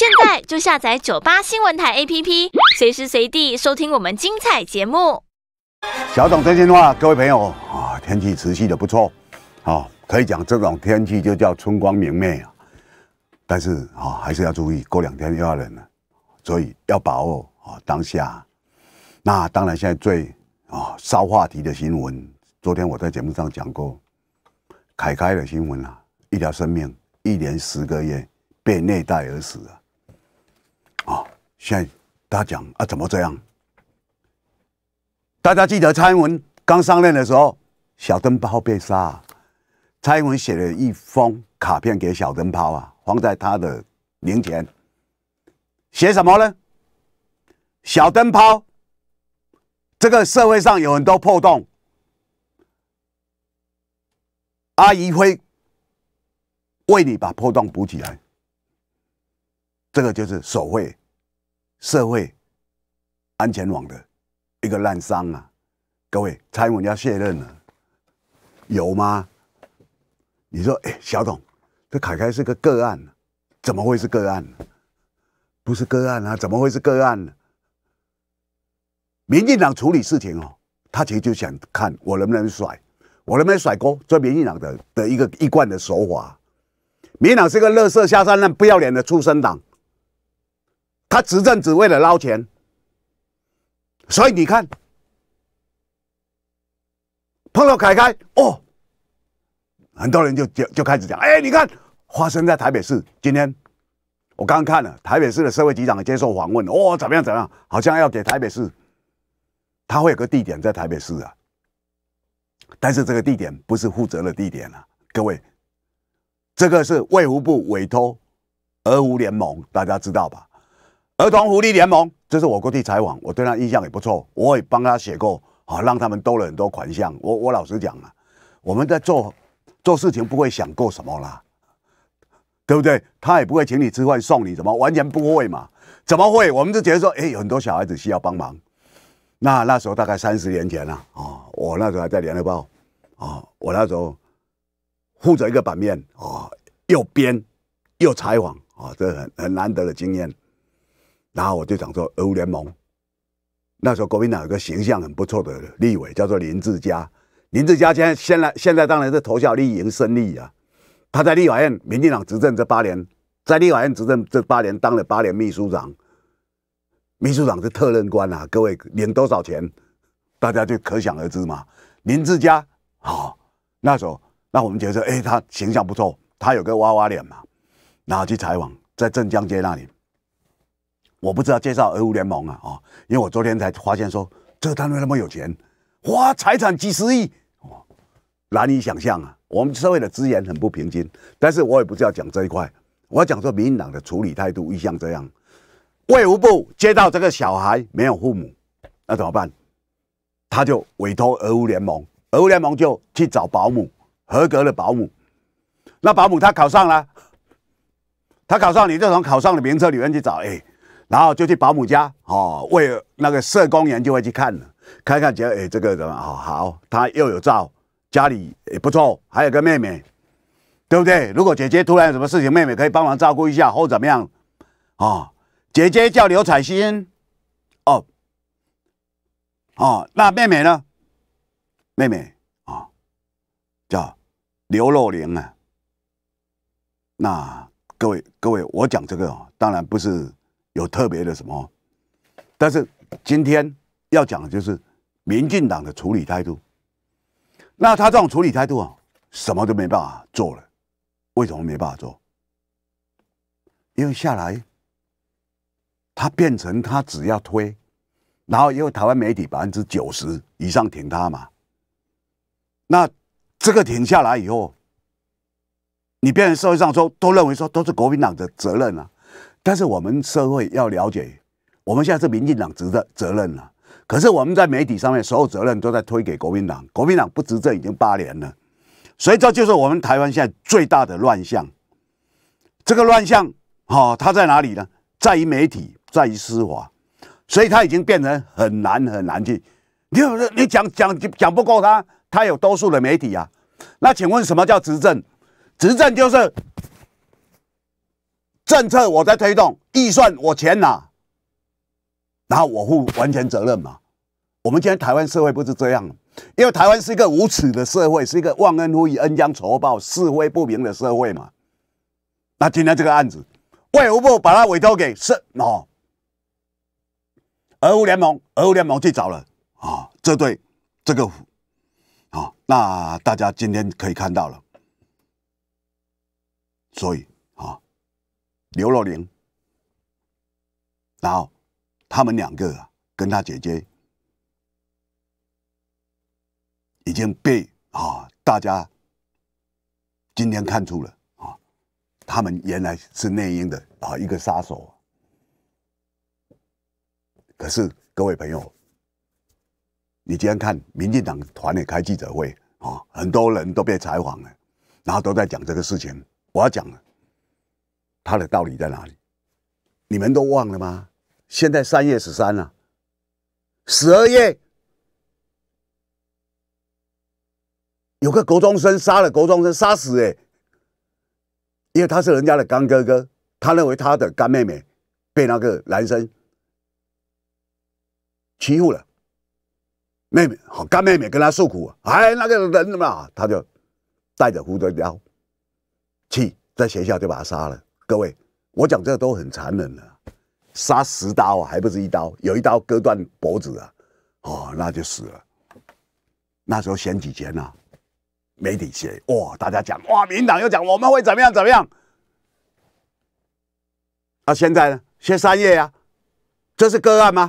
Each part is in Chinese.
现在就下载九八新闻台 APP，随时随地收听我们精彩节目。小董真心话，各位朋友啊，天气持续的不错，啊，可以讲这种天气就叫春光明媚啊。但是啊，还是要注意，过两天又要冷了，所以要把握啊当下。那当然，现在最啊烧话题的新闻，昨天我在节目上讲过，凯凯的新闻啊，一条生命，一连十个月被虐待而死啊。啊！现在大家讲啊，怎么这样？大家记得蔡英文刚上任的时候，小灯泡被杀，蔡英文写了一封卡片给小灯泡啊，放在他的灵前。写什么呢？小灯泡，这个社会上有很多破洞，阿姨会为你把破洞补起来。这个就是所谓社会安全网的一个烂商啊！各位，蔡英文要卸任了，有吗？你说，哎，小董，这凯凯是个个案，怎么会是个案？不是个案啊？怎么会是个案？民进党处理事情哦，他其实就想看我能不能甩，我能不能甩锅，这民进党的的一个一贯的手法。民进党是个乐色下三滥、不要脸的出生党。他执政只为了捞钱，所以你看，碰到凯凯哦，很多人就就就开始讲：“哎，你看，发生在台北市。”今天我刚刚看了台北市的社会局长接受访问，哦，怎么样？怎么样？好像要给台北市，他会有个地点在台北市啊。但是这个地点不是负责的地点啊，各位，这个是卫福部委托俄乌联盟，大家知道吧？儿童福利联盟，这是我过去采访，我对他印象也不错，我也帮他写过，好让他们兜了很多款项。我我老实讲啊，我们在做做事情不会想过什么啦，对不对？他也不会请你吃饭送你什么，完全不会嘛？怎么会？我们就觉得说，哎，很多小孩子需要帮忙。那那时候大概三十年前了啊，我那时候还在联合报啊，我那时候负责一个版面啊，又编又采访啊，这很很难得的经验。然后我就想说，俄乌联盟那时候，国民党有个形象很不错的立委，叫做林志佳。林志嘉，现现在现在当然是投效立营胜利啊。他在立法院，民进党执政这八年，在立法院执政这八年，当了八年秘书长。秘书长是特任官啊，各位领多少钱，大家就可想而知嘛。林志佳，好，那时候，那我们觉得，哎，他形象不错，他有个娃娃脸嘛。然后去采访，在镇江街那里。我不知道介绍俄乌联盟啊，哦，因为我昨天才发现说这单位那么有钱，花财产几十亿哦，难以想象啊。我们社会的资源很不平均，但是我也不是要讲这一块，我讲说民进党的处理态度一向这样。卫福部接到这个小孩没有父母，那怎么办？他就委托俄乌联盟，俄乌联盟就去找保姆，合格的保姆。那保姆他考上了，他考上你就从考上的名册里面去找，哎。然后就去保姆家哦，为那个社工员就会去看，看看觉得哎这个人哦好，他又有照，家里也不错，还有个妹妹，对不对？如果姐姐突然有什么事情，妹妹可以帮忙照顾一下或怎么样哦，姐姐叫刘彩心哦哦，那妹妹呢？妹妹啊叫刘若玲啊。那各位各位，我讲这个当然不是。有特别的什么？但是今天要讲的就是民进党的处理态度。那他这种处理态度啊，什么都没办法做了。为什么没办法做？因为下来，他变成他只要推，然后因为台湾媒体百分之九十以上挺他嘛。那这个挺下来以后，你变成社会上说都认为说都是国民党的责任啊。但是我们社会要了解，我们现在是民进党执的责任了。可是我们在媒体上面，所有责任都在推给国民党。国民党不执政已经八年了，所以这就是我们台湾现在最大的乱象。这个乱象，哈，它在哪里呢？在于媒体，在于司法，所以它已经变成很难很难去。你有，你讲讲讲不过他，他有多数的媒体啊。那请问什么叫执政？执政就是。政策我在推动，预算我钱拿，然后我负完全责任嘛。我们今天台湾社会不是这样，因为台湾是一个无耻的社会，是一个忘恩负义、恩将仇报、是非不明的社会嘛。那今天这个案子，外交部把它委托给是哦，俄乌联盟，俄乌联盟去找了啊。这对这个，啊，那大家今天可以看到了，所以。刘若玲，然后他们两个啊，跟他姐姐已经被啊，大家今天看出了啊，他们原来是内应的啊，一个杀手。可是各位朋友，你今天看民进党团里开记者会啊，很多人都被采访了，然后都在讲这个事情。我要讲了。他的道理在哪里？你们都忘了吗？现在三月十三了，十二月有个高中生杀了高中生，杀死哎，因为他是人家的干哥哥，他认为他的干妹妹被那个男生欺负了，妹妹好干妹妹跟他诉苦，哎，那个人怎么他就带着胡德刀去在学校就把他杀了。各位，我讲这都很残忍了，杀十刀啊，还不是一刀？有一刀割断脖子啊，哦，那就死了。那时候选举前呢？没底线哇！大家讲哇，民党又讲我们会怎么样怎么样。那现在呢？先三页呀，这是个案吗？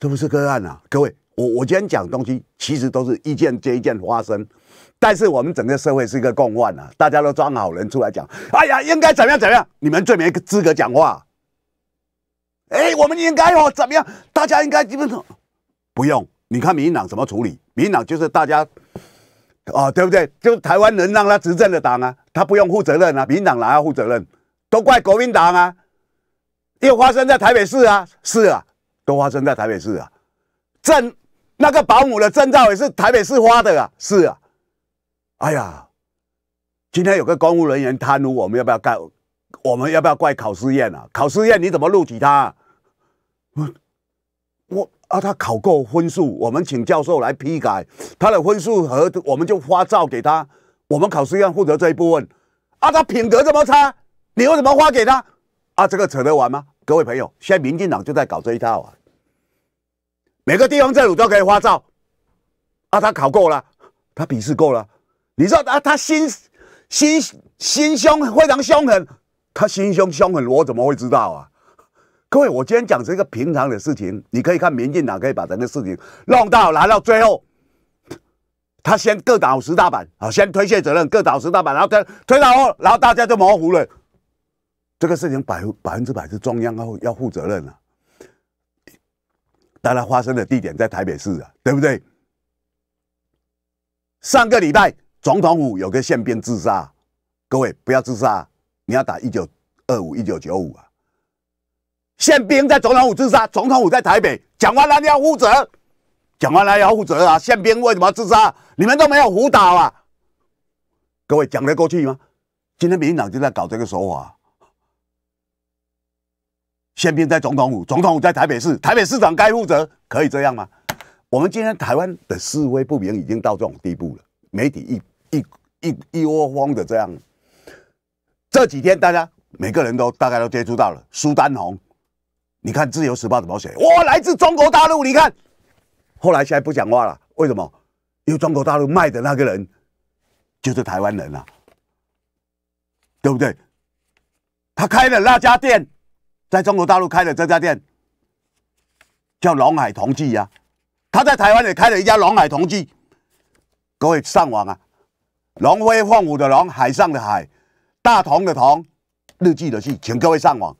这不是个案啊！各位，我我今天讲东西，其实都是一件接一件发生。但是我们整个社会是一个共患啊，大家都装好人出来讲，哎呀，应该怎么样怎么样？你们最没资格讲话。哎，我们应该哦怎么样？大家应该基本上不用。你看民进党怎么处理？民进党就是大家啊，对不对？就台湾人让他执政的党啊，他不用负责任啊。民进党哪要负责任？都怪国民党啊！又发生在台北市啊，是啊，都发生在台北市啊。证那个保姆的证照也是台北市发的啊，是啊。哎呀，今天有个公务人员贪污，我们要不要告？我们要不要怪考试院啊？考试院你怎么录取他？我我啊，他考够分数，我们请教授来批改他的分数，和我们就发照给他。我们考试院负责这一部分啊。他品德这么差，你为什么发给他？啊，这个扯得完吗？各位朋友，现在民进党就在搞这一套啊！啊，每个地方政府都可以发照，啊，他考够了，他笔试够了。你说啊，他心心心胸非常凶狠，他心胸凶狠，我怎么会知道啊？各位，我今天讲是一个平常的事情，你可以看民进党可以把这个事情弄到拿到最后，他先各五十大板啊，先推卸责任，各五十大板，然后推推到后，然后大家就模糊了。这个事情百百分之百是中央要要负责任了，当然发生的地点在台北市啊，对不对？上个礼拜。总统府有个宪兵自杀，各位不要自杀，你要打一九二五、一九九五啊！宪兵在总统府自杀，总统府在台北，蒋完了要负责，蒋完了要负责啊！宪兵为什么要自杀？你们都没有辅导啊！各位讲得过去吗？今天民进党就在搞这个手法，宪兵在总统府，总统府在台北市，台北市长该负责，可以这样吗？我们今天台湾的示威不明已经到这种地步了，媒体一。一一一窝蜂的这样，这几天大家每个人都大概都接触到了苏丹红。你看《自由时报》怎么写？我来自中国大陆。你看，后来现在不讲话了，为什么？因为中国大陆卖的那个人就是台湾人啊，对不对？他开了那家店，在中国大陆开了这家店叫龙海同济呀，他在台湾也开了一家龙海同济。各位上网啊！龙飞凤舞的龙，海上的海，大同的同，日记的记，请各位上网。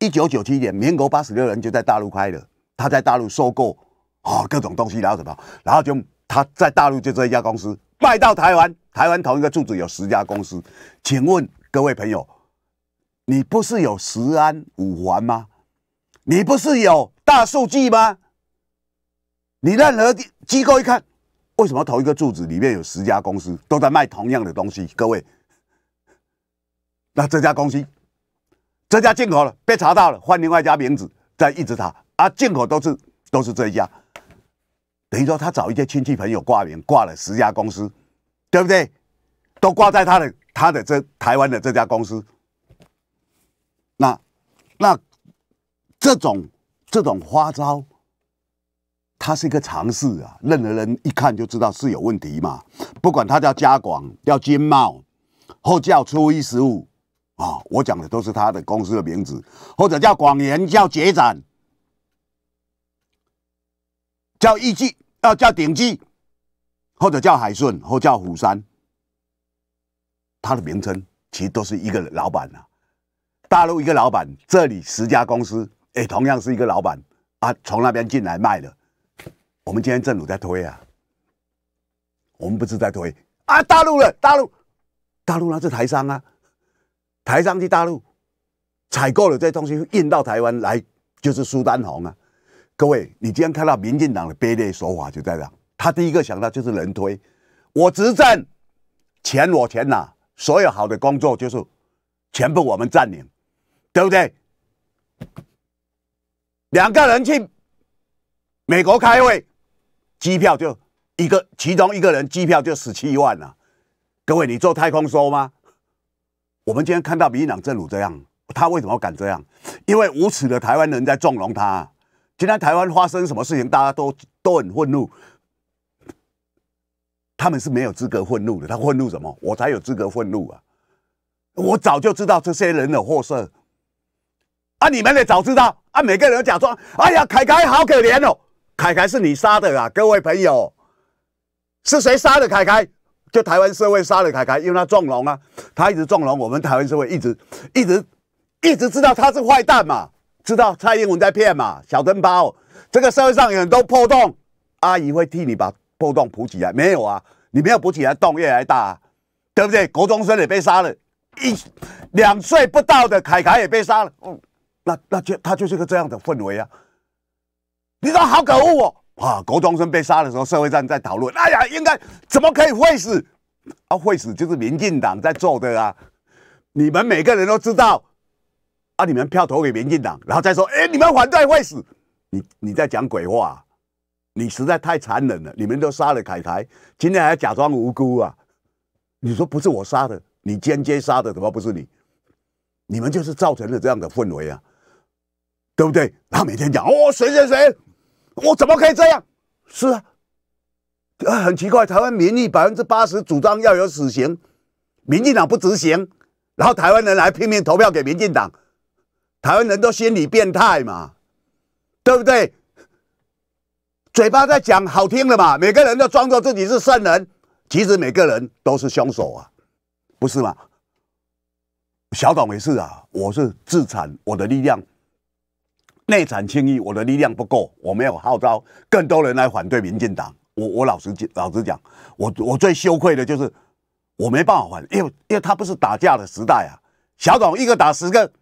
一九九七年，民国八十六人就在大陆开了。他在大陆收购啊各种东西，然后什么，然后就他在大陆就这一家公司卖到台湾。台湾同一个住址有十家公司。请问各位朋友，你不是有十安五环吗？你不是有大数据吗？你任何机构一看。为什么同一个柱子里面有十家公司都在卖同样的东西？各位，那这家公司，这家进口了被查到了，换另外一家名字，在一直查啊，进口都是都是这一家，等于说他找一些亲戚朋友挂名，挂了十家公司，对不对？都挂在他的他的这台湾的这家公司。那那这种这种花招。它是一个尝试啊，任何人一看就知道是有问题嘛。不管它叫加广、叫金茂，或叫初一十五啊，我讲的都是它的公司的名字，或者叫广元、叫杰展、叫易记、要叫鼎记，或者叫海顺、或叫虎山，它的名称其实都是一个老板啊，大陆一个老板，这里十家公司，哎，同样是一个老板啊，从那边进来卖的。我们今天政府在推啊，我们不是在推啊，大陆了，大陆，大陆那是台商啊，台商去大陆采购了这些东西，运到台湾来就是苏丹红啊。各位，你今天看到民进党的卑劣手法就在这，他第一个想到就是人推，我执政，钱我钱呐，所有好的工作就是全部我们占领，对不对？两个人去美国开会。机票就一个，其中一个人机票就十七万了。各位，你做太空梭吗？我们今天看到民进党政府这样，他为什么敢这样？因为无耻的台湾人在纵容他。今天台湾发生什么事情，大家都都很愤怒。他们是没有资格愤怒的，他愤怒什么？我才有资格愤怒啊！我早就知道这些人的货色。啊，你们也早知道啊！每个人都假装，哎呀，凯凯好可怜哦。凯凯是你杀的啊！各位朋友，是谁杀的凯凯？就台湾社会杀的凯凯，因为他纵容啊，他一直纵容，我们台湾社会一直、一直、一直知道他是坏蛋嘛，知道蔡英文在骗嘛，小灯泡。这个社会上有很多破洞，阿姨会替你把破洞补起来？没有啊，你没有补起来，洞越来越大，啊，对不对？国中生也被杀了，一两岁不到的凯凯也被杀了，嗯，那那就他就是个这样的氛围啊。你说好可恶哦！啊，国中生被杀的时候，社会上在讨论。哎呀，应该怎么可以会死？啊，会死就是民进党在做的啊！你们每个人都知道，把你们票投给民进党，然后再说，哎，你们反对会死。你你在讲鬼话，你实在太残忍了。你们都杀了凯凯，今天还假装无辜啊？你说不是我杀的，你间接杀的，怎么不是你？你们就是造成了这样的氛围啊，对不对？然后每天讲哦，谁谁谁。我怎么可以这样？是啊，很奇怪，台湾民意百分之八十主张要有死刑，民进党不执行，然后台湾人还拼命投票给民进党，台湾人都心理变态嘛，对不对？嘴巴在讲好听的嘛，每个人都装作自己是圣人，其实每个人都是凶手啊，不是吗？小董没事啊，我是自产我的力量。内产轻易，我的力量不够，我没有号召更多人来反对民进党。我我老实，老实讲，我我最羞愧的就是我没办法反，因为因为他不是打架的时代啊。小董一个打十个，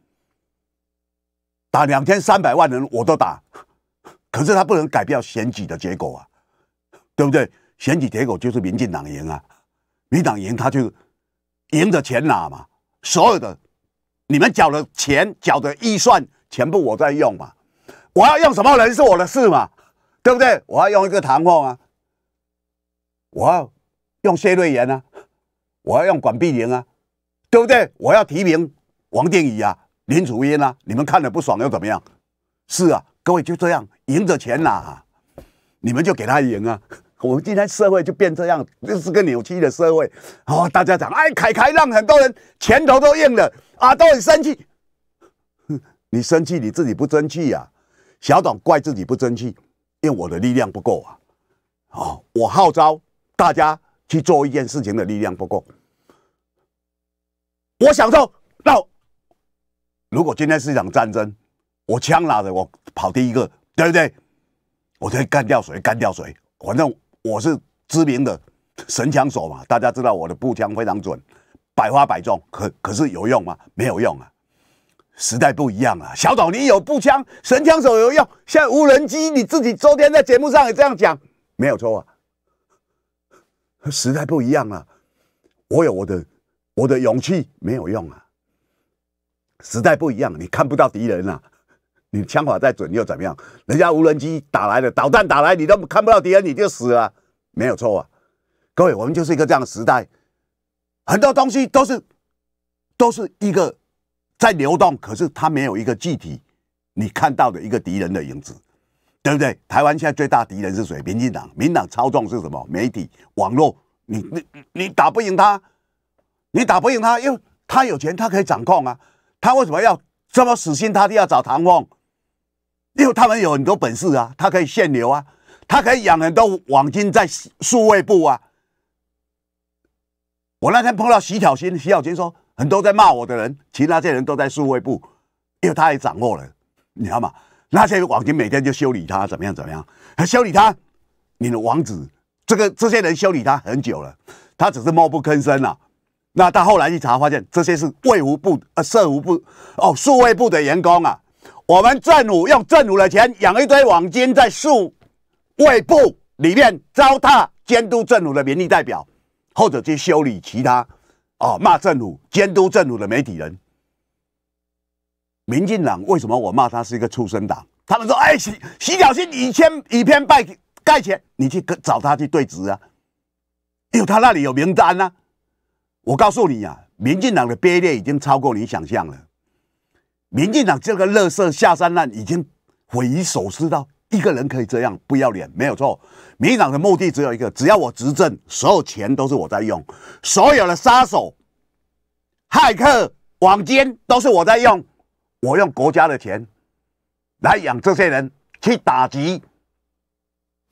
打两千三百万人我都打，可是他不能改变选举的结果啊，对不对？选举结果就是民进党赢啊，民党赢他就赢的钱拿嘛，所有的你们缴的钱、缴的预算，全部我在用嘛。我要用什么人是我的事嘛，对不对？我要用一个唐凤啊，我要用谢瑞妍啊，我要用管碧玲啊，对不对？我要提名王定宇啊、林楚嫣啊，你们看了不爽又怎么样？是啊，各位就这样赢着钱啦，你们就给他赢啊！我们今天社会就变这样，这是个扭曲的社会。哦，大家讲哎，凯凯让很多人拳头都硬了啊，都很生气。你生气你自己不争气呀。小董怪自己不争气，因为我的力量不够啊！啊，我号召大家去做一件事情的力量不够。我想说，那如果今天是一场战争，我枪拿着，我跑第一个，对不对？我就干掉谁，干掉谁。反正我是知名的神枪手嘛，大家知道我的步枪非常准，百发百中。可可是有用吗？没有用啊。时代不一样啊！小岛，你有步枪、神枪手有用，像无人机，你自己昨天在节目上也这样讲，没有错啊。时代不一样了，我有我的我的勇气没有用啊。时代不一样，你看不到敌人了，你枪法再准又怎么样？人家无人机打来了，导弹打来，你都看不到敌人，你就死了，没有错啊。各位，我们就是一个这样的时代，很多东西都是都是一个。在流动，可是他没有一个具体你看到的一个敌人的影子，对不对？台湾现在最大敌人是谁？民进党。民党操纵是什么？媒体、网络。你、你、你打不赢他，你打不赢他，因为他有钱，他可以掌控啊。他为什么要这么死心塌地要找唐凤？因为他们有很多本事啊，他可以限流啊，他可以养很多网金在数位部啊。我那天碰到徐小新，徐小新说。很多在骂我的人，其实那些人都在数位部，因为他也掌握了，你知道吗？那些网军每天就修理他，怎么样怎么样？他修理他？你的王子，这个这些人修理他很久了，他只是默不吭声啊。那他后来一查发现，这些是卫湖部、呃社湖部、哦数位部的员工啊。我们政府用政府的钱养一堆网军在数位部里面糟蹋监督政府的民意代表，或者去修理其他。哦，骂政府、监督政府的媒体人。民进党为什么我骂他是一个畜生党？他们说：“哎，洗洗脚新以前以偏概概全，你去找他去对质啊！”因为他那里有名单啊。我告诉你啊，民进党的卑劣已经超过你想象了。民进党这个乐色下三滥已经匪夷所思到一个人可以这样不要脸，没有错。民进党的目的只有一个：只要我执政，所有钱都是我在用，所有的杀手、骇客、网监都是我在用。我用国家的钱来养这些人去打击，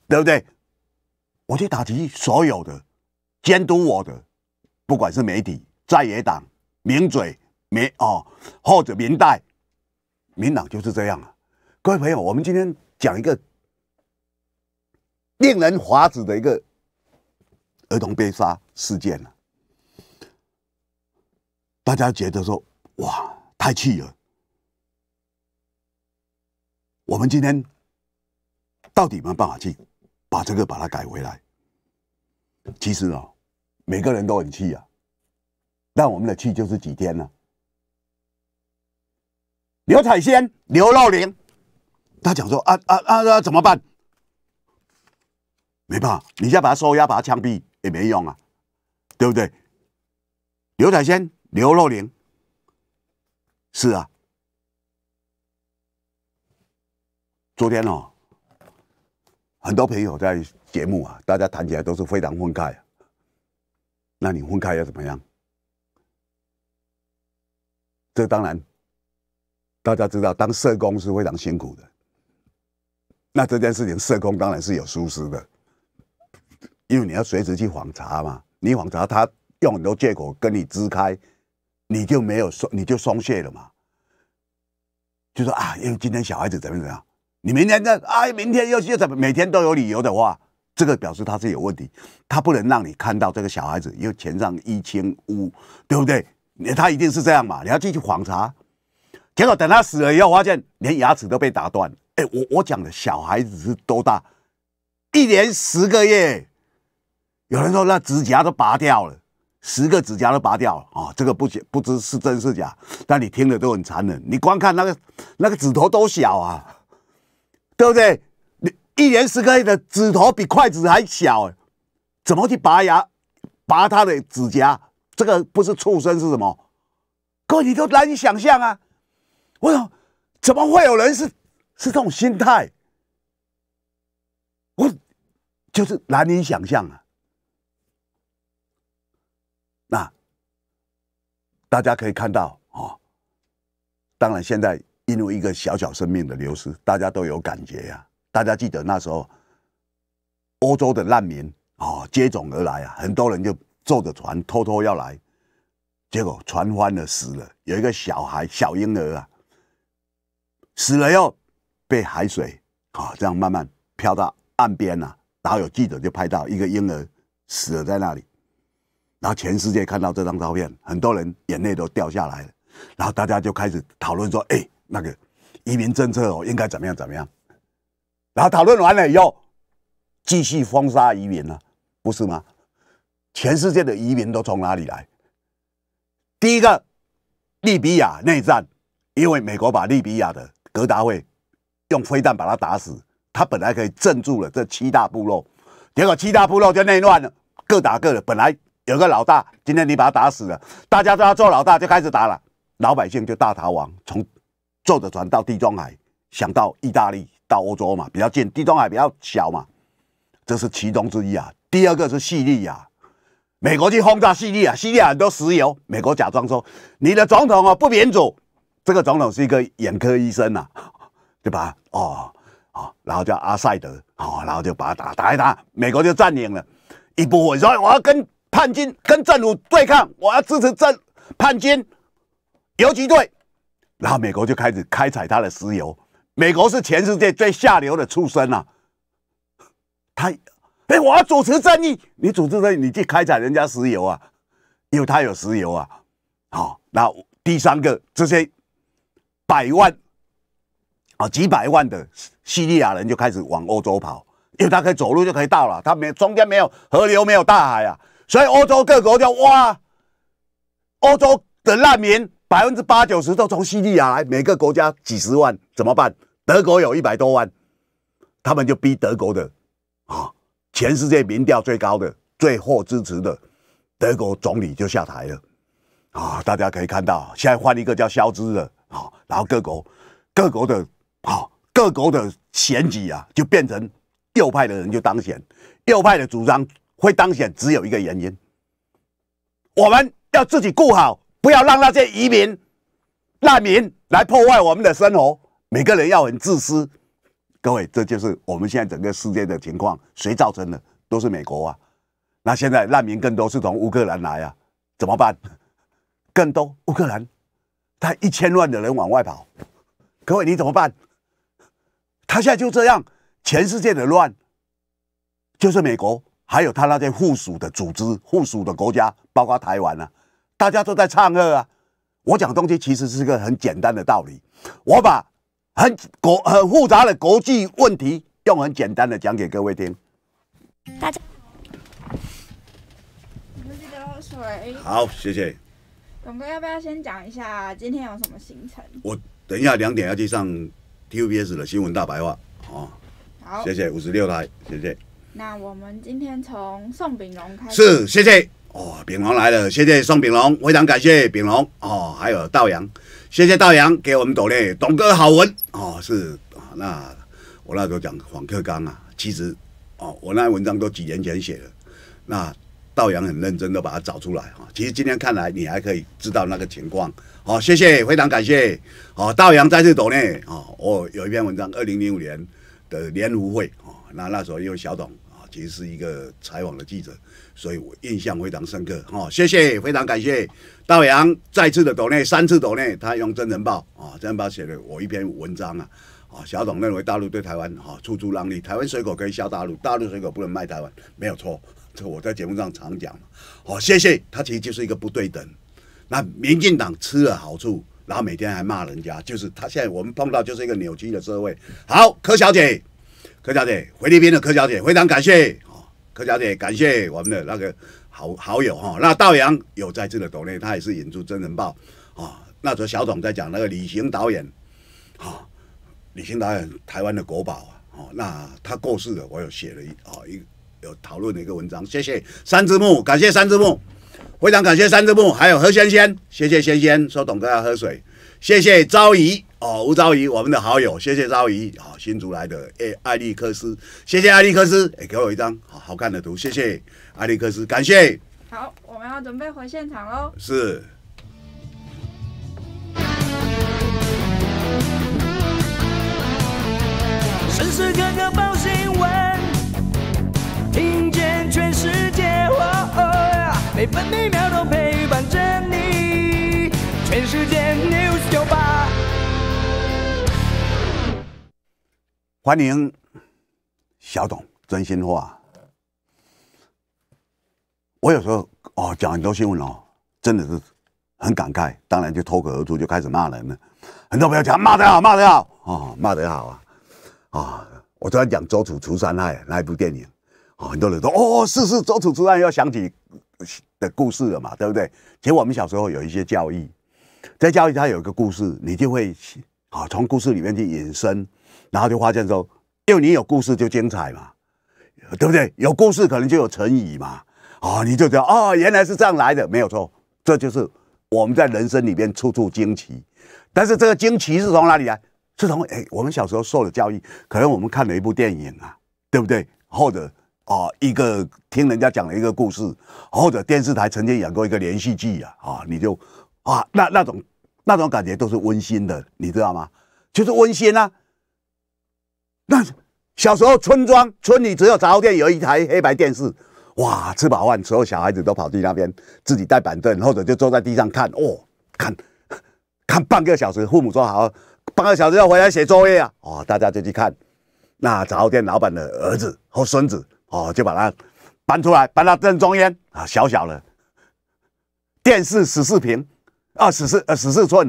对不对？我去打击所有的监督我的，不管是媒体、在野党、名嘴、民哦，或者民代，民党就是这样啊。各位朋友，我们今天。讲一个令人发指的一个儿童被杀事件了，大家觉得说哇太气了，我们今天到底有没有办法去把这个把它改回来？其实啊，每个人都很气啊，但我们的气就是几天了。刘彩仙、刘若玲。他讲说啊啊啊啊！怎么办？没办法，你在把他收押，把他枪毙也没用啊，对不对？刘彩仙、刘若玲，是啊。昨天哦，很多朋友在节目啊，大家谈起来都是非常分慨。那你分开又怎么样？这当然，大家知道，当社工是非常辛苦的。那这件事情，社工当然是有疏失的，因为你要随时去访查嘛。你访查他用很多借口跟你支开，你就没有松，你就松懈了嘛。就说啊，因为今天小孩子怎么怎么样，你明天再哎，明天又又怎么，每天都有理由的话，这个表示他是有问题，他不能让你看到这个小孩子又钱上一千五，对不对？他一定是这样嘛。你要进去访查，结果等他死了以后，发现连牙齿都被打断。哎，我我讲的小孩子是多大？一年十个月，有人说那指甲都拔掉了，十个指甲都拔掉了啊！这个不不不知是真是假，但你听了都很残忍。你光看那个那个指头都小啊，对不对？你一年十个月的指头比筷子还小，怎么去拔牙拔他的指甲？这个不是畜生是什么？各位你都难以想象啊！我说怎么会有人是？是这种心态，我就是难以想象啊！那大家可以看到啊，当然现在因为一个小小生命的流失，大家都有感觉呀。大家记得那时候，欧洲的难民啊接踵而来啊，很多人就坐着船偷偷要来，结果船翻了，死了有一个小孩，小婴儿啊，死了又。被海水啊，这样慢慢漂到岸边了。然后有记者就拍到一个婴儿死了在那里。然后全世界看到这张照片，很多人眼泪都掉下来了。然后大家就开始讨论说：“哎，那个移民政策哦，应该怎么样怎么样。”然后讨论完了以后，继续封杀移民了，不是吗？全世界的移民都从哪里来？第一个，利比亚内战，因为美国把利比亚的格达会。用飞弹把他打死，他本来可以镇住了这七大部落，结果七大部落就内乱了，各打各的。本来有个老大，今天你把他打死了，大家都要做老大，就开始打了。老百姓就大逃亡，从坐着船到地中海，想到意大利，到欧洲嘛，比较近。地中海比较小嘛，这是其中之一啊。第二个是叙利亚，美国去轰炸叙利亚，叙利亚很多石油，美国假装说你的总统哦不民主，这个总统是一个眼科医生呐。对吧？哦，哦，然后叫阿塞德，好，然后就把他打打一打，美国就占领了。一部分说我要跟叛军跟政府对抗，我要支持政叛军游击队，然后美国就开始开采他的石油。美国是全世界最下流的畜生啊！他哎，我要主持正义，你主持正义，你去开采人家石油啊，因为他有石油啊。好，那第三个这些百万。啊，几百万的叙利亚人就开始往欧洲跑，因为他可以走路就可以到了，他没中间没有河流没有大海啊，所以欧洲各国就哇，欧洲的难民百分之八九十都从叙利亚来，每个国家几十万，怎么办？德国有一百多万，他们就逼德国的啊，全世界民调最高的、最获支持的德国总理就下台了，啊，大家可以看到现在换一个叫肖兹了啊，然后各国各国的。好，各国的选举啊，就变成右派的人就当选。右派的主张会当选，只有一个原因：我们要自己顾好，不要让那些移民、难民来破坏我们的生活。每个人要很自私。各位，这就是我们现在整个世界的情况，谁造成的？都是美国啊。那现在难民更多是从乌克兰来啊，怎么办？更多乌克兰，他一千万的人往外跑，各位你怎么办？他现在就这样，全世界的乱，就是美国，还有他那些附属的组织、附属的国家，包括台湾啊，大家都在唱和啊。我讲东西其实是个很简单的道理，我把很国很复杂的国际问题用很简单的讲给各位听。大家好，记得喝水。好，谢谢。董哥，要不要先讲一下今天有什么行程？我等一下两点要去上。T V B S 的新闻大白话，哦，好，谢谢五十六台，谢谢。那我们今天从宋炳荣开始，是，谢谢，哦，炳荣来了，谢谢宋炳荣，非常感谢炳荣，哦，还有道扬，谢谢道扬给我们鼓励，董哥好文，哦，是，那我那时候讲黄克刚啊，其实，哦，我那文章都几年前写的，那。道扬很认真地把它找出来哈，其实今天看来你还可以知道那个情况。好，谢谢，非常感谢。好，道扬再次斗内啊，我有一篇文章，二零零五年的联湖会啊，那那时候因为小董啊，其实是一个采访的记者，所以我印象非常深刻。好，谢谢，非常感谢。道扬再次的斗内三次斗内，他用《真人报》啊，《真人报》写了我一篇文章啊，啊，小董认为大陆对台湾哈处处让利，台湾水果可以销大陆，大陆水果不能卖台湾，没有错。这我在节目上常讲嘛，好，谢谢他其实就是一个不对等，那民进党吃了好处，然后每天还骂人家，就是他现在我们碰到就是一个扭曲的社会。好，柯小姐，柯小姐，菲律宾的柯小姐，非常感谢哦，柯小姐，感谢我们的那个好好友哈。那道阳有在记者抖内，他也是演出真人报啊。那时候小董在讲那个旅行导演啊，旅行导演台湾的国宝啊，哦，那他过世了，我有写了一啊一。有讨论的一个文章，谢谢三只木，感谢三只木，非常感谢三只木，还有何仙仙，谢谢仙仙说董哥要喝水，谢谢昭仪哦，吴昭仪我们的好友，谢谢昭仪好新竹来的艾艾利克斯，谢谢艾利克斯，哎，给我一张好好看的图，谢谢艾利克斯，感谢。好，我们要准备回现场喽。是。时时刻刻听见全世界，哦每分每秒都陪伴着你。全世界 news 九八，欢迎小董，真心话，我有时候哦讲很多新闻哦，真的是很感慨，当然就脱口而出就开始骂人了。很多朋友讲骂得好，骂得好哦，骂得好啊啊！我昨天讲周楚除三害那一部电影。很多人都哦，是是，周楚突然又想起的故事了嘛，对不对？其实我们小时候有一些教育，在教育它有一个故事，你就会啊，从故事里面去引申，然后就发现说，因为你有故事就精彩嘛，对不对？有故事可能就有成语嘛，啊，你就知道哦，原来是这样来的，没有错，这就是我们在人生里面处处惊奇，但是这个惊奇是从哪里来？是从哎，我们小时候受的教育，可能我们看了一部电影啊，对不对？或者。啊，一个听人家讲了一个故事，或者电视台曾经演过一个连续剧啊，啊，你就啊，那那种那种感觉都是温馨的，你知道吗？就是温馨啊。那小时候村庄村里只有杂货店有一台黑白电视，哇，吃饱饭所有小孩子都跑去那边，自己带板凳或者就坐在地上看，哦，看看半个小时，父母说好，半个小时要回来写作业啊，哦，大家就去看那杂货店老板的儿子和孙子。哦，就把它搬出来，搬到正中央啊，小小的电视十四屏，二十四呃十四寸，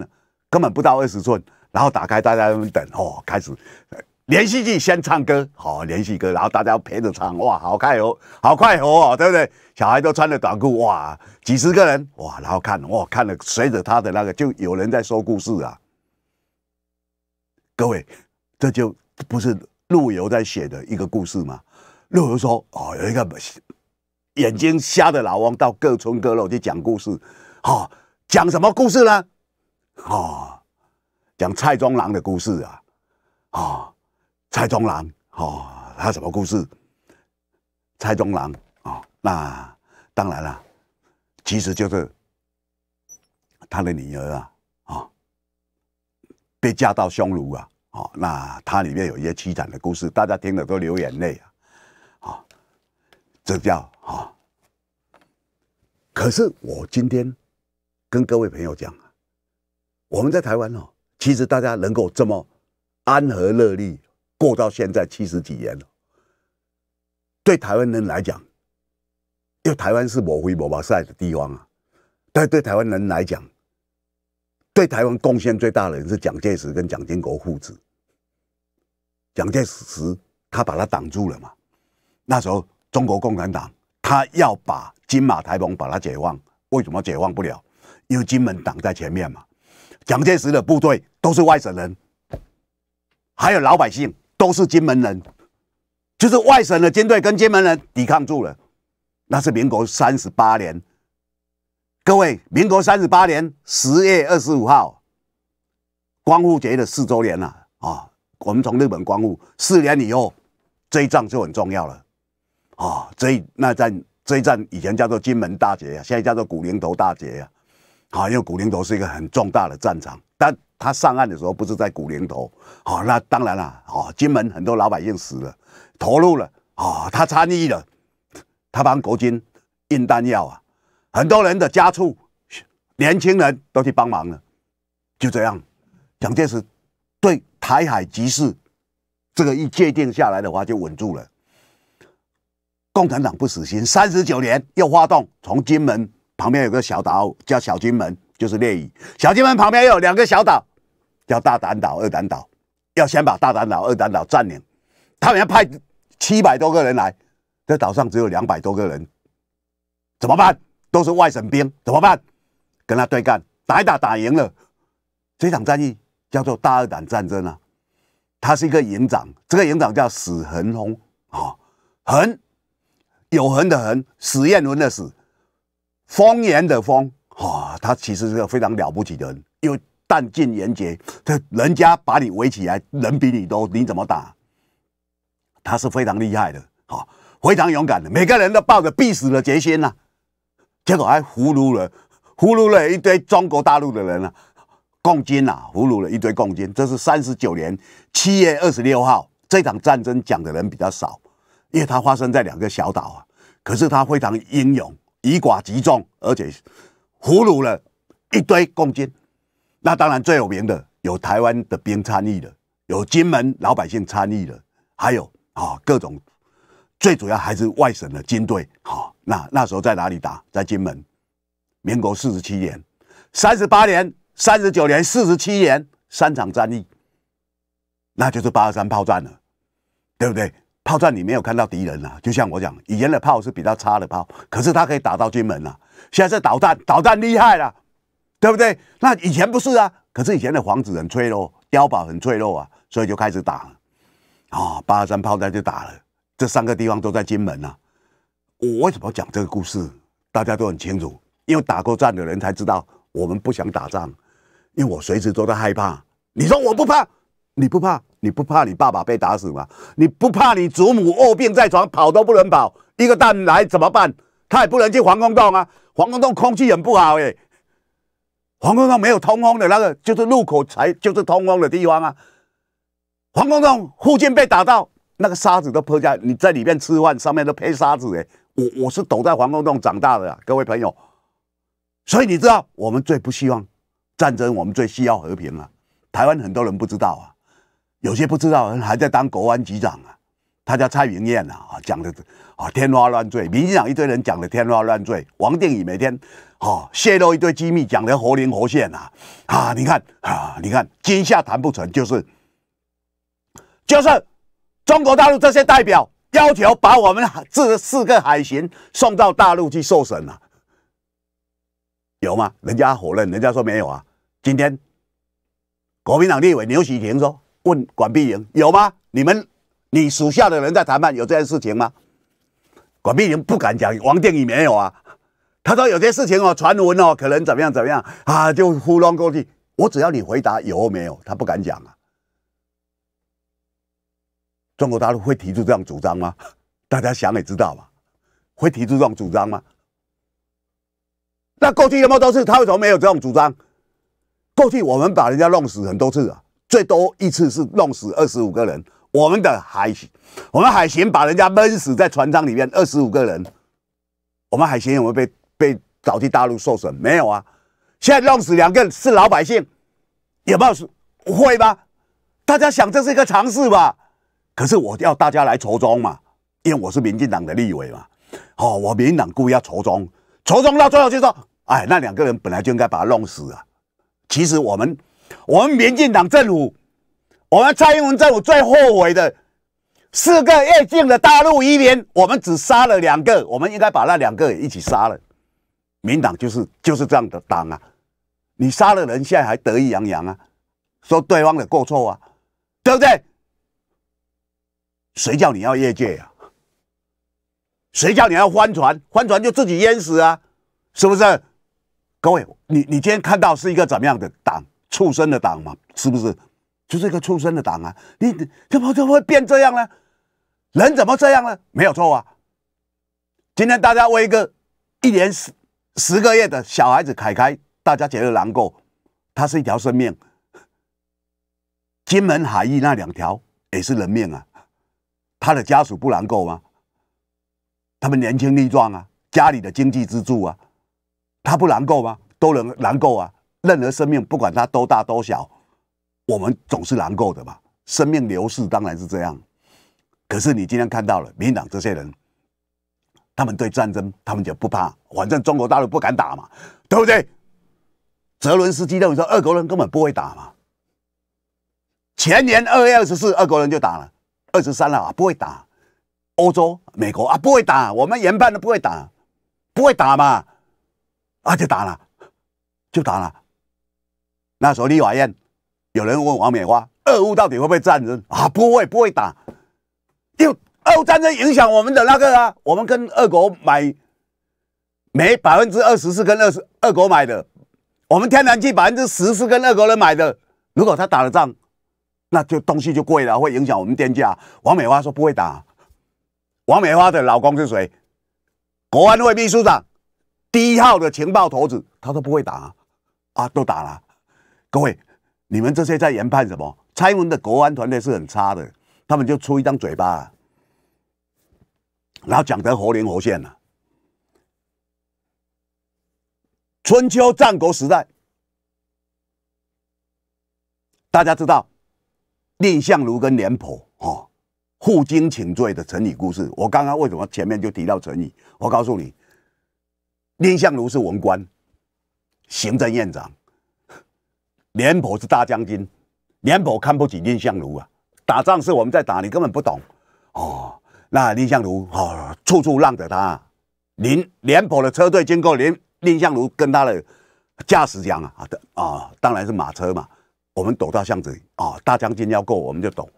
根本不到二十寸。然后打开，大家等哦，开始连续剧，先唱歌好，连续歌，然后大家陪着唱，哇，好快哦，好快活哦，对不对？小孩都穿着短裤，哇，几十个人哇，然后看哇，看了随着他的那个，就有人在说故事啊。各位，这就不是陆游在写的一个故事吗？例如说，哦，有一个眼睛瞎的老王，到各村各路去讲故事，哈，讲什么故事呢？哈，讲蔡中郎的故事啊，啊，蔡中郎，哈，他什么故事？蔡中郎啊，那当然了，其实就是他的女儿啊，啊，被嫁到匈奴啊，啊，那他里面有一些凄惨的故事，大家听了都流眼泪啊。这叫哈！可是我今天跟各位朋友讲啊，我们在台湾哦，其实大家能够这么安和乐利过到现在七十几年了。对台湾人来讲，因为台湾是抹灰磨瓦塞的地方啊，但对台湾人来讲，对台湾贡献最大的人是蒋介石跟蒋经国父子。蒋介石他把他挡住了嘛，那时候。中国共产党他要把金马台盟把它解放，为什么解放不了？因为金门挡在前面嘛。蒋介石的部队都是外省人，还有老百姓都是金门人，就是外省的军队跟金门人抵抗住了。那是民国三十八年。各位，民国三十八年十月二十五号，光复节的四周年了啊！我们从日本光复四年以后，这一仗就很重要了。啊，这一那战这一战以前叫做金门大捷啊，现在叫做古灵头大捷呀。啊，因为古灵头是一个很重大的战场，但他上岸的时候不是在古灵头。哦，那当然了。啊，金门很多老百姓死了，投入了。啊，他参与了，他帮国军运弹药啊，很多人的家畜、年轻人都去帮忙了。就这样，蒋介石对台海局势这个一界定下来的话，就稳住了。共产党不死心，三十九年又发动。从金门旁边有个小岛叫小金门，就是烈屿。小金门旁边有两个小岛，叫大胆岛、二胆岛。要先把大胆岛、二胆岛占领。他们要派七百多个人来，这岛上只有两百多个人，怎么办？都是外省兵，怎么办？跟他对干，打一打，打赢了，这场战役叫做大二胆战争啊。他是一个营长，这个营长叫史恒峰啊，恒。有恒的恒，史艳文的史，风言的风啊，他其实是个非常了不起的人，又弹尽援绝，这人家把你围起来，人比你多，你怎么打？他是非常厉害的，好，非常勇敢的，每个人都抱着必死的决心呐，结果还俘虏了俘虏了一堆中国大陆的人啊，共军呐，俘虏了一堆共军，这是三十九年七月二十六号这场战争讲的人比较少。因为它发生在两个小岛啊，可是它非常英勇，以寡击众，而且俘虏了一堆共军。那当然最有名的有台湾的兵参与的，有金门老百姓参与的，还有啊各种，最主要还是外省的军队。哈，那那时候在哪里打？在金门。民国四十七年、三十八年、三十九年、四十七年，三场战役，那就是八二三炮战了，对不对？炮战你没有看到敌人啊，就像我讲，以前的炮是比较差的炮，可是它可以打到金门啊。现在是导弹，导弹厉害了，对不对？那以前不是啊，可是以前的房子很脆弱，碉堡很脆弱啊，所以就开始打啊，八二三炮战就打了，这三个地方都在金门啊。我为什么要讲这个故事？大家都很清楚，因为打过战的人才知道，我们不想打仗，因为我随时都在害怕。你说我不怕？你不怕？你不怕你爸爸被打死吗？你不怕你祖母卧病在床，跑都不能跑？一个蛋来怎么办？他也不能进防空洞啊！防空洞空气很不好哎，防空洞没有通风的那个，就是入口才就是通风的地方啊。防空洞附近被打到，那个沙子都泼下，你在里面吃饭，上面都喷沙子哎。我我是躲在防空洞长大的，各位朋友，所以你知道我们最不希望战争，我们最需要和平啊！台湾很多人不知道啊。有些不知道还在当国安局长啊，他叫蔡明燕呐啊，讲的啊天花乱坠；民进党一堆人讲的天花乱坠。王定宇每天哦泄露一堆机密，讲的活灵活现呐啊！你看啊，你看今夏谈不成，就是就是中国大陆这些代表要求把我们这四个海巡送到大陆去受审呐，有吗？人家否认，人家说没有啊。今天国民党立委刘喜廷说。问管碧莹有吗？你们，你属下的人在谈判有这件事情吗？管碧莹不敢讲，王定宇没有啊。他说有些事情哦，传闻哦，可能怎么样怎么样啊，就糊弄过去。我只要你回答有没有，他不敢讲啊。中国大陆会提出这样主张吗？大家想也知道嘛，会提出这种主张吗？那过去那么多次，他为什么没有这种主张？过去我们把人家弄死很多次啊。最多一次是弄死二十五个人，我们的海巡，我们海巡把人家闷死在船舱里面，二十五个人，我们海巡有没有被被找去大陆受损？没有啊，现在弄死两个人是老百姓，有没有事？会吗？大家想这是一个尝试吧？可是我要大家来筹中嘛，因为我是民进党的立委嘛，哦，我民进党故意要筹中，筹中到最后就说，哎，那两个人本来就应该把他弄死啊，其实我们。我们民进党政府，我们蔡英文政府最后悔的，四个越境的大陆移民，我们只杀了两个，我们应该把那两个也一起杀了。民党就是就是这样的党啊！你杀了人，现在还得意洋洋啊，说对方的过错啊，对不对？谁叫你要越界呀？谁叫你要翻船？翻船就自己淹死啊，是不是？各位，你你今天看到是一个怎么样的党？畜生的党嘛，是不是？就是一个畜生的党啊！你么怎就会变这样呢？人怎么这样呢？没有错啊！今天大家为一个一年十十个月的小孩子凯凯，大家觉得难过，他是一条生命。金门海域那两条也是人命啊，他的家属不难过吗？他们年轻力壮啊，家里的经济支柱啊，他不难过吗？都能难过啊。任何生命，不管它多大多小，我们总是难过的嘛。生命流逝当然是这样。可是你今天看到了，民党这些人，他们对战争，他们就不怕，反正中国大陆不敢打嘛，对不对？泽伦斯基认为说，俄国人根本不会打嘛。前年二月二十四，俄国人就打了，二十三了啊，不会打。欧洲、美国啊，不会打，我们研判都不会打，不会打嘛，啊，就打了，就打了。那时候立法院有人问王美花，俄乌到底会不会战争啊？不会，不会打。为俄乌战争影响我们的那个啊，我们跟俄国买煤百分之二十是跟俄俄国买的，我们天然气百分之十是跟俄国人买的。如果他打了仗，那就东西就贵了，会影响我们电价。王美花说不会打。王美花的老公是谁？国安会秘书长，第一号的情报头子，他说不会打啊！啊，都打了。各位，你们这些在研判什么？蔡英文的国安团队是很差的，他们就出一张嘴巴，然后讲得活灵活现啊。春秋战国时代，大家知道蔺相如跟廉颇，哦，负荆请罪的成语故事。我刚刚为什么前面就提到成语？我告诉你，蔺相如是文官，行政院长。廉颇是大将军，廉颇看不起蔺相如啊！打仗是我们在打，你根本不懂哦。那蔺相如哦，处处让着他。廉廉颇的车队经过，蔺蔺相如跟他的驾驶将啊的啊，当然是马车嘛。我们躲到巷子里啊，大将军要过我们就躲。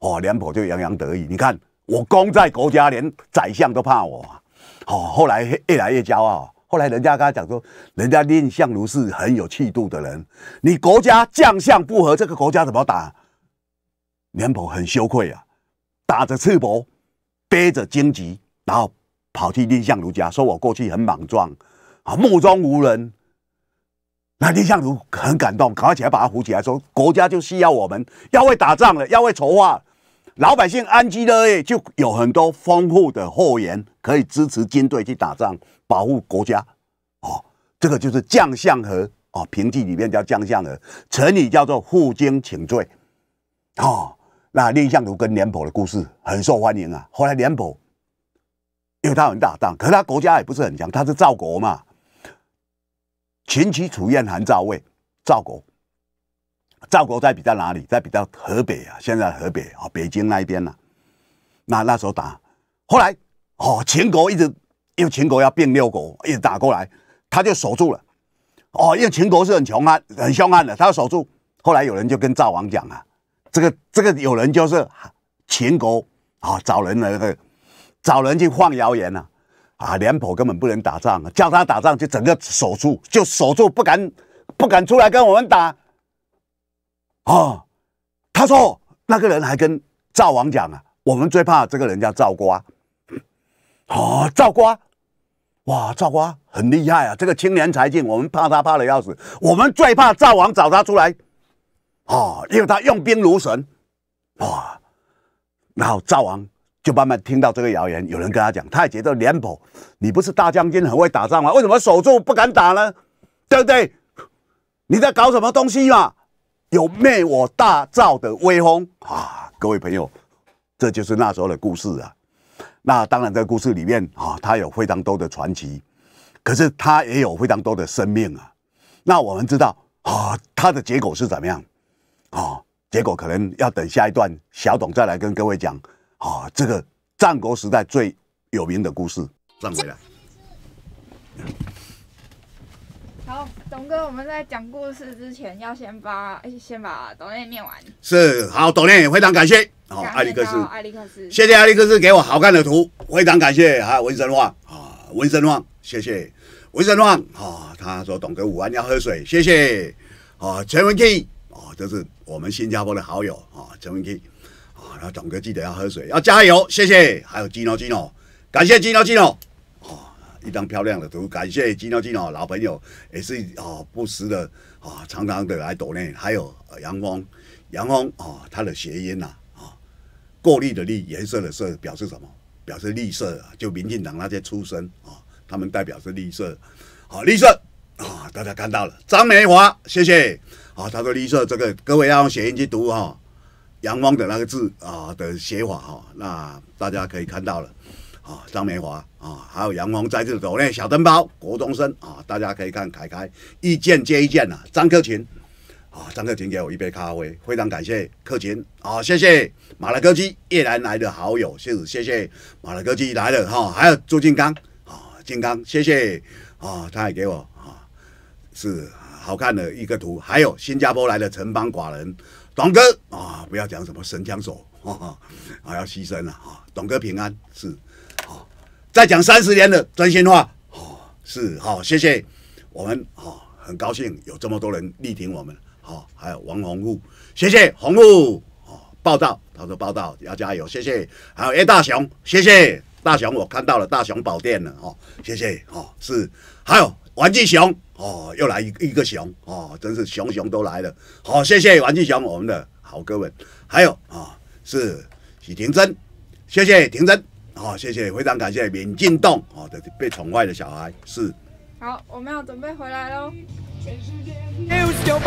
哦，廉颇就洋洋得意，你看我功在国家，连宰相都怕我啊！哦，后来越来越骄傲。后来人家跟他讲说，人家蔺相如是很有气度的人，你国家将相不和，这个国家怎么打？廉颇很羞愧啊，打着赤膊，背着荆棘，然后跑去蔺相如家，说我过去很莽撞，啊，目中无人。那蔺相如很感动，赶快起来把他扶起来，说国家就需要我们，要会打仗了，要会筹划，老百姓安居乐业，就有很多丰富的货源。可以支持军队去打仗，保护国家，哦，这个就是将相和哦，平剧里面叫将相和，成语叫做负荆请罪，哦，那蔺相如跟廉颇的故事很受欢迎啊。后来廉颇，因为他很大胆，可是他国家也不是很强，他是赵国嘛，秦齐楚燕韩赵魏，赵国，赵国在比较哪里？在比较河北啊，现在河北啊，北京那一边呢？那那时候打，后来。哦，秦国一直因为秦国要并六国，一直打过来，他就守住了。哦，因为秦国是很穷啊、很凶悍的，他要守住。后来有人就跟赵王讲啊，这个这个有人就是秦国啊，找人那个找人去放谣言啊，啊，廉颇根本不能打仗，叫他打仗就整个守住，就守住不敢不敢出来跟我们打。哦，他说那个人还跟赵王讲啊，我们最怕这个人叫赵瓜。哦，赵瓜，哇，赵瓜很厉害啊！这个青年才俊，我们怕他怕的要死。我们最怕赵王找他出来，哦，因为他用兵如神，哇！然后赵王就慢慢听到这个谣言，有人跟他讲，太觉得廉颇，你不是大将军，很会打仗吗？为什么守住不敢打呢？对不对？你在搞什么东西嘛？有灭我大赵的威风啊！各位朋友，这就是那时候的故事啊。那当然，这个故事里面啊，它有非常多的传奇，可是它也有非常多的生命啊。那我们知道啊，它的结果是怎么样啊？结果可能要等下一段小董再来跟各位讲啊，这个战国时代最有名的故事。转回来。龙哥，我们在讲故事之前要先把先把短念念完。是，好，短念也非常感谢哦，艾利克斯，艾利克斯，谢谢艾利克斯给我好看的图，非常感谢。还有温生旺啊，温生旺，谢谢温生旺啊，他说：“董哥午安，要喝水。”谢谢啊，陈文 key 哦，这是我们新加坡的好友啊，陈文 key 啊，那董哥记得要喝水，要加油，谢谢。还有金牛金牛，感谢金牛金牛。一张漂亮的图，感谢金牛金啊，老朋友也是啊，不时的啊，常常的来抖呢还有阳光，阳光啊，它的谐音呐啊，过滤的滤，颜色的色，表示什么？表示绿色啊。就民进党那些出身啊，他们代表是绿色，好绿色啊，大家看到了。张梅华，谢谢。啊。他说绿色这个，各位要用谐音去读哈，阳光的那个字啊的写法哈，那大家可以看到了。啊，张梅华啊，还有阳光在次走那小灯包，国东升啊，大家可以看凯凯一件接一件呐，张克勤啊，张克勤给我一杯咖啡，非常感谢克勤啊，谢谢马来科技越南来的好友，谢谢谢谢马来科技来的哈，还有朱金刚啊，金刚谢谢啊，他也给我啊是好看的一个图，还有新加坡来的城邦寡人董哥啊，不要讲什么神枪手啊，啊要牺牲了啊，董哥平安是。再讲三十年的真心话哦，是好，谢谢，我们哦很高兴有这么多人力挺我们，好，还有王红路，谢谢红路哦报道，他说报道要加油，谢谢，还有 A 大雄，谢谢大雄，我看到了大雄宝殿了哦，谢谢哦是，还有玩具熊哦，又来一一个熊哦，真是熊熊都来了，好谢谢玩具熊我们的好哥们，还有啊是许廷真，谢谢廷真。好，谢谢，非常感谢林劲栋。好，被宠坏的小孩是。好，我们要准备回来喽。New Job。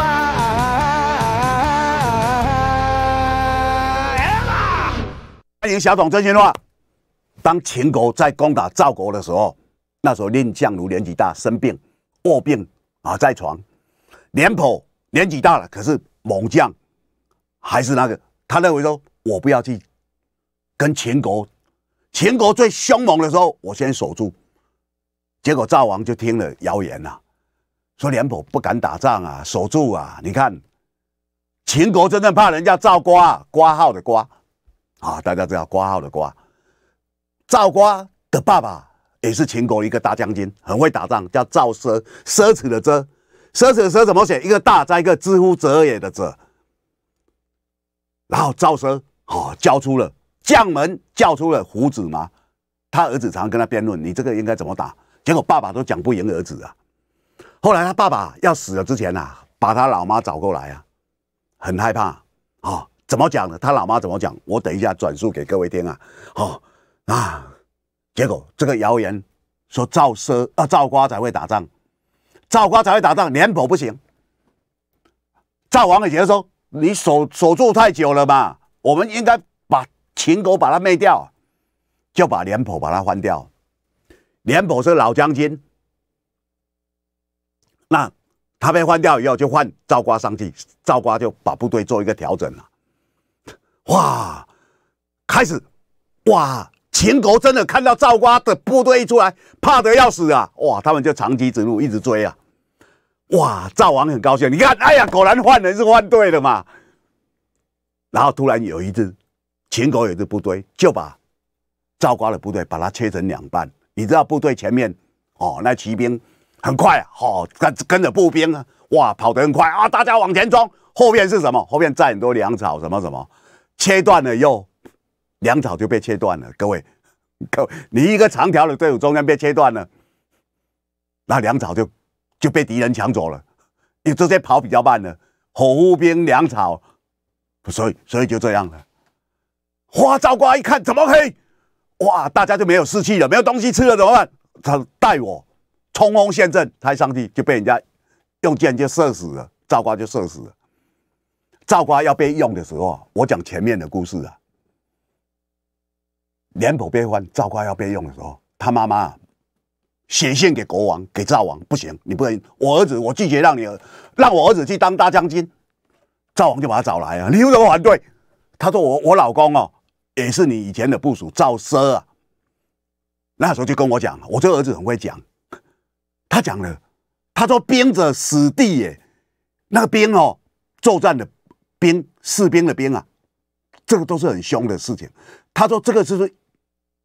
欢迎小董真心话。当秦国在攻打赵国的时候，那时候蔺相如年纪大，生病卧病啊在床。廉颇年纪大了，可是猛将还是那个，他认为说，我不要去跟秦国。秦国最凶猛的时候，我先守住。结果赵王就听了谣言啊，说廉颇不敢打仗啊，守住啊。你看，秦国真正怕人家赵瓜，瓜号的瓜啊，大家知道瓜号的瓜。赵瓜的爸爸也是秦国一个大将军，很会打仗，叫赵奢，奢侈的奢，奢侈的奢怎么写？一个大加一个之乎者也的者。然后赵奢好交出了。将门叫出了胡子吗？他儿子常常跟他辩论，你这个应该怎么打？结果爸爸都讲不赢儿子啊。后来他爸爸要死了之前啊，把他老妈找过来啊，很害怕啊。怎么讲呢？他老妈怎么讲？我等一下转述给各位听啊。好啊，结果这个谣言说赵奢啊，赵瓜才会打仗，赵瓜才会打仗，廉颇不行。赵王也觉得说，你守守住太久了嘛，我们应该。秦国把他灭掉，就把廉颇把他换掉。廉颇是老将军，那他被换掉以后，就换赵瓜上去。赵瓜就把部队做一个调整了。哇，开始，哇，秦国真的看到赵瓜的部队一出来，怕得要死啊！哇，他们就长驱直入，一直追啊！哇，赵王很高兴，你看，哎呀，果然换人是换对了嘛。然后突然有一只秦国一支部队，就把赵国的部队把它切成两半。你知道部队前面哦，那骑兵很快哦，跟跟着步兵啊，哇跑得很快啊，大家往前冲。后面是什么？后面载很多粮草，什么什么，切断了又粮草就被切断了。各位，位，你一个长条的队伍中间被切断了，那粮草就就被敌人抢走了。你这些跑比较慢的，火兵粮草，所以所以就这样了。花赵瓜一看怎么黑，哇！大家就没有士气了，没有东西吃了，怎么办？他带我冲锋陷阵，他上去就被人家用箭就射死了，赵瓜就射死。了。赵瓜要被用的时候，我讲前面的故事啊，脸谱悲欢。赵瓜要被用的时候，他妈妈写信给国王，给赵王，不行，你不能，我儿子，我拒绝让你，让我儿子去当大将军。赵王就把他找来啊，你有什么反对？他说我我老公哦。也是你以前的部署赵奢啊，那时候就跟我讲，我这儿子很会讲，他讲了，他说“兵者死地也”，那个兵哦，作战的兵，士兵的兵啊，这个都是很凶的事情。他说这个是说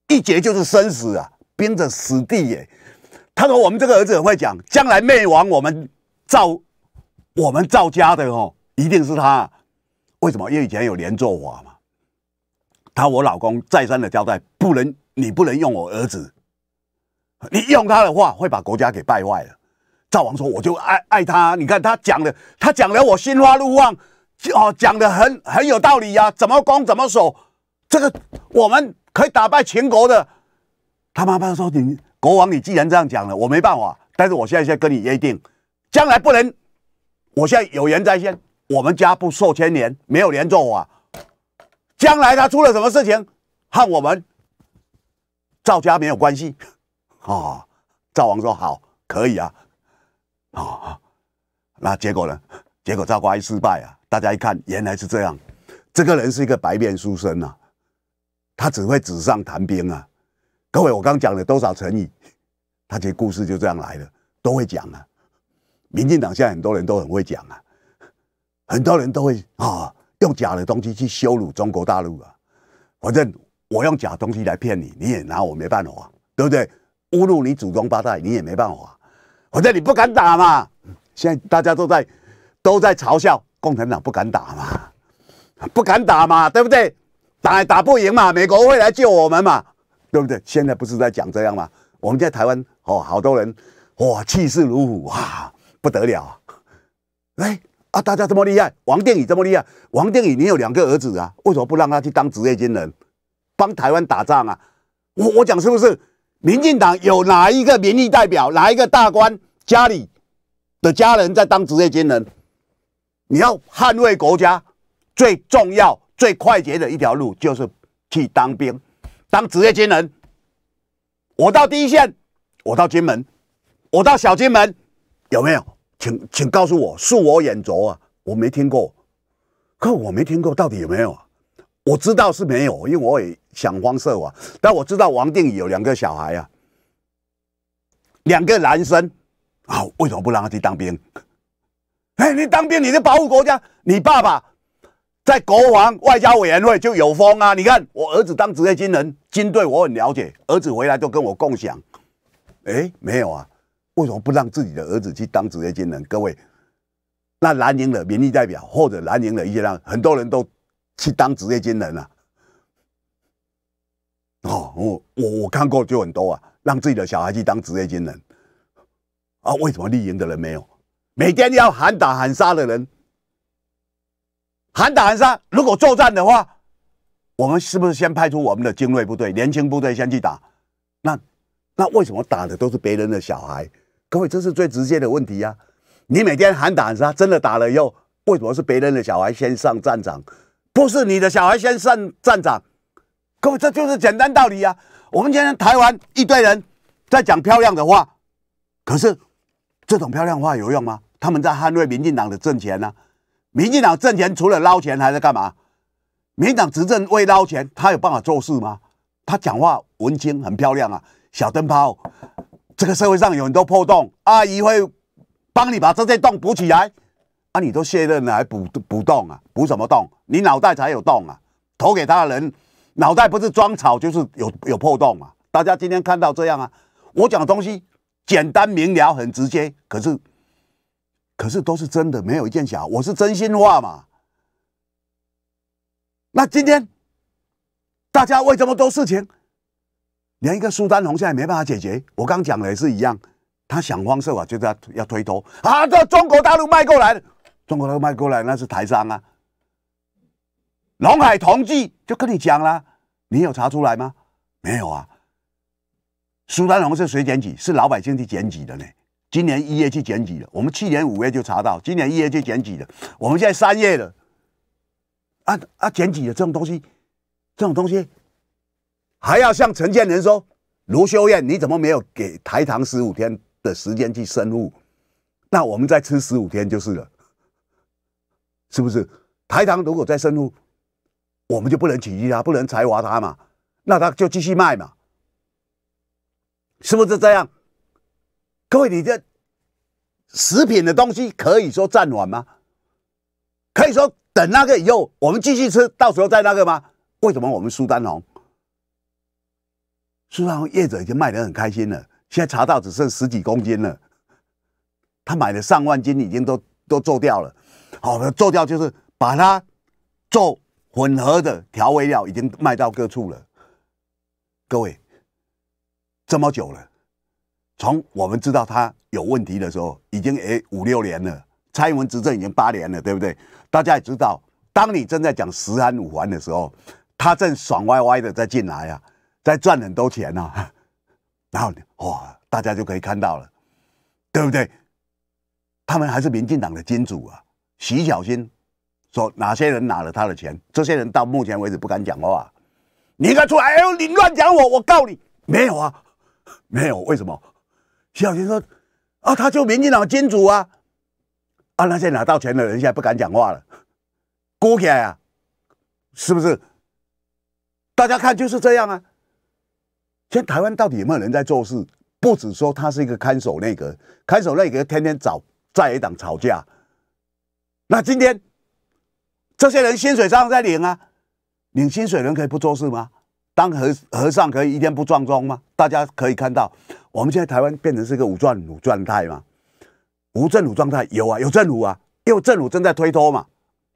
一劫就是生死啊，“兵者死地也”。他说我们这个儿子很会讲，将来灭亡我们赵，我们赵家的哦，一定是他。为什么？因为以前有连坐法。他我老公再三的交代，不能你不能用我儿子，你用他的话会把国家给败坏了。赵王说我就爱爱他，你看他讲的，他讲的我心花怒放，哦讲的很很有道理呀，怎么攻怎么守，这个我们可以打败秦国的。他妈妈说你国王你既然这样讲了，我没办法，但是我现在先跟你约定，将来不能，我现在有言在先，我们家不受牵连，没有连坐啊。将来他出了什么事情，和我们赵家没有关系 哦，赵王说：“好，可以啊，哦，那结果呢？结果赵括一失败啊！大家一看，原来是这样。这个人是一个白面书生呐，他只会纸上谈兵啊。各位，我刚讲了多少成语？他这故事就这样来了，都会讲啊。民进党现在很多人都很会讲啊，很多人都会啊。用假的东西去羞辱中国大陆啊！反正我用假东西来骗你，你也拿我没办法，对不对？侮辱你祖宗八代，你也没办法。反正你不敢打嘛。现在大家都在都在嘲笑共产党不敢打嘛，不敢打嘛，对不对？打也打不赢嘛，美国会来救我们嘛，对不对？现在不是在讲这样吗？我们在台湾哦，好多人哇，气势如虎啊，不得了，来。啊，大家这么厉害，王定宇这么厉害，王定宇，你有两个儿子啊，为什么不让他去当职业军人，帮台湾打仗啊？我我讲是不是？民进党有哪一个民意代表，哪一个大官家里的家人在当职业军人？你要捍卫国家，最重要、最快捷的一条路就是去当兵，当职业军人。我到第一线，我到金门，我到小金门，有没有？请请告诉我，恕我眼拙啊，我没听过。可我没听过，到底有没有啊？我知道是没有，因为我也想方设法。但我知道王定宇有两个小孩呀，两个男生啊，为什么不让他去当兵？哎，你当兵，你就保护国家。你爸爸在国防外交委员会就有风啊。你看我儿子当职业军人，军队我很了解，儿子回来都跟我共享。哎，没有啊。为什么不让自己的儿子去当职业军人？各位，那蓝营的民意代表或者蓝营的一些人，很多人都去当职业军人了。哦，我我我看过就很多啊，让自己的小孩去当职业军人啊？为什么绿营的人没有？每天要喊打喊杀的人，喊打喊杀。如果作战的话，我们是不是先派出我们的精锐部队、年轻部队先去打？那那为什么打的都是别人的小孩？各位，这是最直接的问题呀！你每天喊打杀，真的打了又为什么是别人的小孩先上战场，不是你的小孩先上战场？各位，这就是简单道理呀！我们今天台湾一堆人在讲漂亮的话，可是这种漂亮话有用吗？他们在捍卫民进党的政权呢？民进党政权除了捞钱，还在干嘛？民党执政为捞钱，他有办法做事吗？他讲话文青很漂亮啊，小灯泡。这个社会上有很多破洞，阿姨会帮你把这些洞补起来。啊，你都卸任了，还补补洞啊？补什么洞？你脑袋才有洞啊！投给他的人，脑袋不是装草就是有有破洞啊！大家今天看到这样啊，我讲的东西简单明了，很直接，可是可是都是真的，没有一件假。我是真心话嘛。那今天大家为这么多事情。连一个苏丹红现在没办法解决，我刚讲的也是一样，他想方设法，就是要推脱啊！这中国大陆卖过来，中国大陆卖过来那是台商啊，龙海同志就跟你讲了，你有查出来吗？没有啊！苏丹红是谁检举？是老百姓去检举的呢？今年一月去检举的，我们去年五月就查到，今年一月去检举的，我们现在三月了，啊啊！检举的这种东西，这种东西。还要向陈建人说，卢修燕，你怎么没有给台糖十五天的时间去生物？那我们再吃十五天就是了，是不是？台糖如果再生物，我们就不能取缔它，不能采挖它嘛？那它就继续卖嘛？是不是这样？各位，你这食品的东西可以说暂缓吗？可以说等那个以后我们继续吃，到时候再那个吗？为什么我们苏丹红？实际上，业者已经卖得很开心了。现在茶道只剩十几公斤了，他买的上万斤已经都都做掉了。好，做掉就是把它做混合的调味料，已经卖到各处了。各位，这么久了，从我们知道他有问题的时候，已经诶五六年了。蔡英文执政已经八年了，对不对？大家也知道，当你正在讲十安五环的时候，他正爽歪歪的在进来啊。在赚很多钱呢，然后哇，大家就可以看到了，对不对？他们还是民进党的金主啊。徐小新说，哪些人拿了他的钱？这些人到目前为止不敢讲话。你敢出来？哎呦，你乱讲我，我告你没有啊，没有。为什么？徐小新说啊，他就民进党金主啊，啊那些拿到钱的人现在不敢讲话了，锅盖啊，是不是？大家看就是这样啊。现在台湾到底有没有人在做事？不止说他是一个看守内阁，看守内阁天天找在野党吵架。那今天这些人薪水照样在领啊，领薪水人可以不做事吗？当和和尚可以一天不撞钟吗？大家可以看到，我们现在台湾变成是一个无政府状态吗？无政府状态有啊，有政府啊，因为政府正在推脱嘛，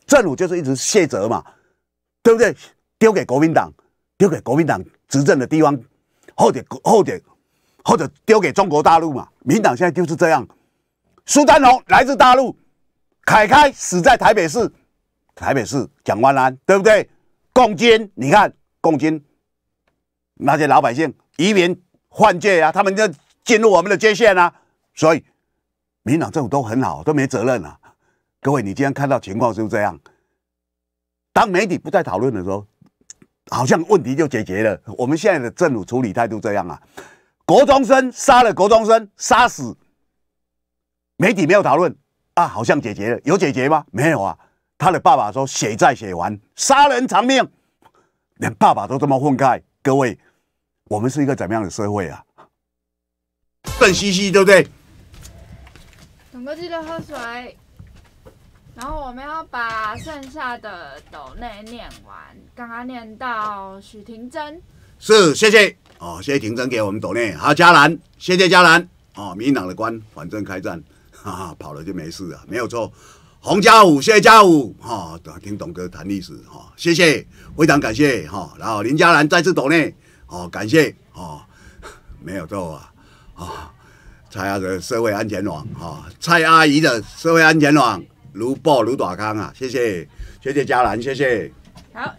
政府就是一直卸责嘛，对不对？丢给国民党，丢给国民党执政的地方。后点，后点，或者丢给中国大陆嘛？民党现在就是这样。苏丹红来自大陆，凯开死在台北市，台北市蒋万安对不对？共军，你看共军那些老百姓移民换届啊，他们就进入我们的界线啊。所以民党政府都很好，都没责任啊。各位，你今天看到情况是不是这样？当媒体不再讨论的时候。好像问题就解决了。我们现在的政府处理态度这样啊，国中生杀了国中生，杀死媒体没有讨论啊，好像解决了，有解决吗？没有啊。他的爸爸说血债血完，杀人偿命，连爸爸都这么混开，各位，我们是一个怎么样的社会啊？笨西西对不对？怎么记得喝水？然后我们要把剩下的斗内念完，刚刚念到许廷珍，是谢谢哦，谢谢廷珍给我们斗内。好，嘉兰，谢谢嘉兰哦，迷党的官，反正开战，哈哈，跑了就没事了，没有错。洪家武，谢谢家武哈，听董哥谈历史哈，谢谢，非常感谢哈。然后林嘉兰再次斗内，哦，感谢哦，没有错啊啊，蔡阿姨的社会安全网哈，蔡阿姨的社会安全网。如宝如大康啊，谢谢，谢谢佳兰，谢谢，好。